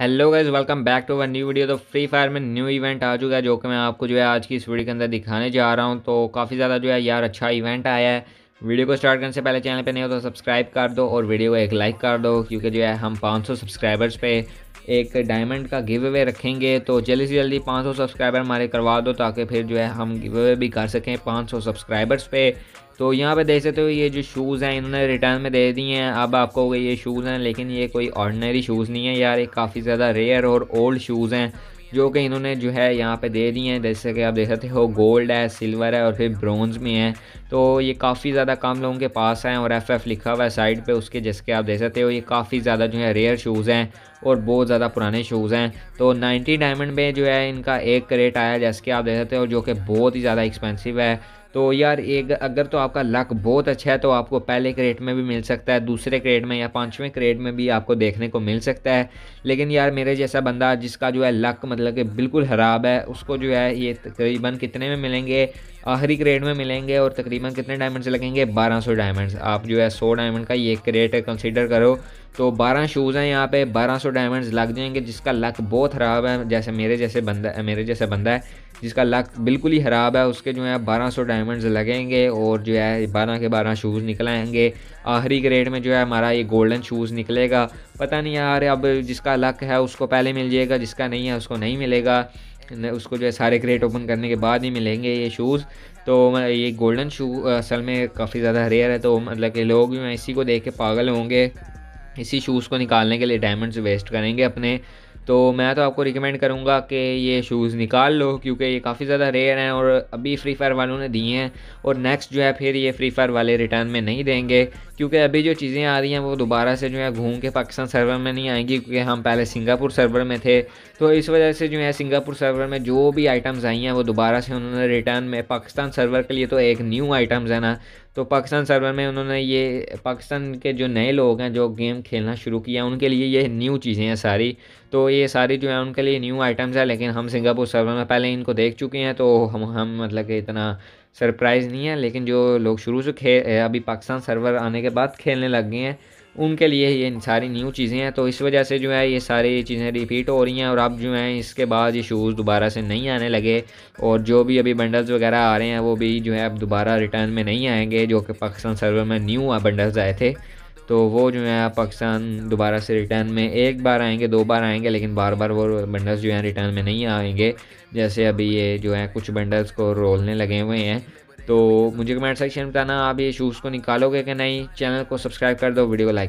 hello guys welcome back to our new video तो Free Fire में new event आ चुका है जो कि मैं आपको जो है आज की इस वीडियो के अंदर दिखाने जा रहा हूँ तो काफ़ी ज़्यादा जो है यार अच्छा इवेंट आया है वीडियो को स्टार्ट करने से पहले चैनल पे नहीं हो तो सब्सक्राइब कर दो और वीडियो को एक लाइक कर दो क्योंकि जो है हम 500 सब्सक्राइबर्स पे एक डायमंड का गिव अवे रखेंगे तो जल्दी से जल्दी 500 सब्सक्राइबर हमारे करवा दो ताकि फिर जो है हम गिव अवे भी कर सकें 500 सब्सक्राइबर्स पे तो यहाँ पे देख सकते हो ये जो शूज़ हैं इन्होंने रिटर्न में दे दिए हैं अब आपको ये शूज़ हैं लेकिन ये कोई ऑर्डनरी शूज़ नहीं है यार ये काफ़ी ज़्यादा रेयर और ओल्ड शूज़ हैं जो कि इन्होंने जो है यहाँ पे दे दिए हैं जैसे कि आप देख सकते हो गोल्ड है सिल्वर है और फिर ब्रॉन्ज में है तो ये काफ़ी ज़्यादा कम लोगों के पास हैं और एफ एफ लिखा हुआ है साइड पे उसके जैसे कि आप देख सकते हो ये काफ़ी ज़्यादा जो है रेयर शूज़ हैं और बहुत ज़्यादा पुराने शूज़ हैं तो 90 डायमंड में जो है इनका एक करेट आया जैसे कि आप देख सकते हो जो कि बहुत ही ज़्यादा एक्सपेंसिव है तो यार एक अगर तो आपका लक बहुत अच्छा है तो आपको पहले क्रेट में भी मिल सकता है दूसरे क्रेट में या पाँचवें क्रेट में भी आपको देखने को मिल सकता है लेकिन यार मेरे जैसा बंदा जिसका जो है लक मतलब कि बिल्कुल ख़राब है उसको जो है ये तकरीबन कितने में मिलेंगे आखिरी क्रेट में मिलेंगे और तकरीबन कितने डायमंड्स लगेंगे 1200 डायमंड्स आप जो है 100 डायमंड का ये क्रेट कंसीडर करो तो 12 शूज़ हैं यहाँ पे 1200 डायमंड्स लग जाएंगे जिसका लक बहुत ख़राब है जैसे मेरे जैसे बंदा मेरे जैसे बंदा है जिसका लक बिल्कुल ही ख़राब है उसके जो है 1200 डायमंड्स लगेंगे और जो है 12 के 12 शूज़ आएंगे आखिरी ग्रेड में जो है हमारा ये गोल्डन शूज़ निकलेगा पता नहीं यार अब जिसका लक है उसको पहले मिल जाएगा जिसका नहीं है उसको नहीं मिलेगा उसको जो है सारे क्रेट ओपन करने के बाद ही मिलेंगे ये शूज़ तो ये गोल्डन शू असल में काफ़ी ज़्यादा रेयर है तो मतलब कि लोग भी इसी को देख के पागल होंगे इसी शूज़ को निकालने के लिए डायमंड्स वेस्ट करेंगे अपने तो मैं तो आपको रिकमेंड करूँगा कि ये शूज़ निकाल लो क्योंकि ये काफ़ी ज़्यादा रेयर हैं और अभी फ्री फायर वालों ने दिए हैं और नेक्स्ट जो है फिर ये फ्री फायर वाले रिटर्न में नहीं देंगे क्योंकि अभी जो चीज़ें आ रही हैं वो दोबारा से जो है घूम के पाकिस्तान सर्वर में नहीं आएंगी क्योंकि हम पहले सिंगापुर सर्वर में थे तो इस वजह से जो है सिंगापुर सर्वर में जो भी आइटम्स आई हैं वो दोबारा से उन्होंने रिटर्न में पाकिस्तान सर्वर के लिए तो एक न्यू आइटम्स है ना तो पाकिस्तान सर्वर में उन्होंने ये पाकिस्तान के जो नए लोग हैं जो गेम खेलना शुरू किया उनके लिए ये न्यू चीज़ें हैं सारी तो ये सारी जो है उनके लिए न्यू आइटम्स है लेकिन हम सिंगापुर सर्वर में पहले इनको देख चुके हैं तो हम हम मतलब कि इतना सरप्राइज़ नहीं है लेकिन जो लोग शुरू से खेल अभी पाकिस्तान सर्वर आने के बाद खेलने लग गए हैं उनके लिए ये सारी न्यू चीज़ें हैं तो इस वजह से जो है ये सारी चीज़ें रिपीट हो रही हैं और अब जो है इसके बाद ये शूज़ दोबारा से नहीं आने लगे और जो भी अभी बंडल्स वगैरह आ रहे हैं वो भी जो है अब दोबारा रिटर्न में नहीं आएंगे जो कि पाकिस्तान सर्वर में न्यू बंडल्स आए थे तो वो जो है पाकिस्तान दोबारा से रिटर्न में एक बार आएंगे दो बार आएंगे लेकिन बार बार वो बंडल्स जो हैं रिटर्न में नहीं आएंगे जैसे अभी ये जो है कुछ बंडल्स को रोलने लगे हुए हैं तो मुझे कमेंट सेक्शन में बताना आप ये शूज़ को निकालोगे कि नहीं चैनल को सब्सक्राइब कर दो वीडियो को लाइक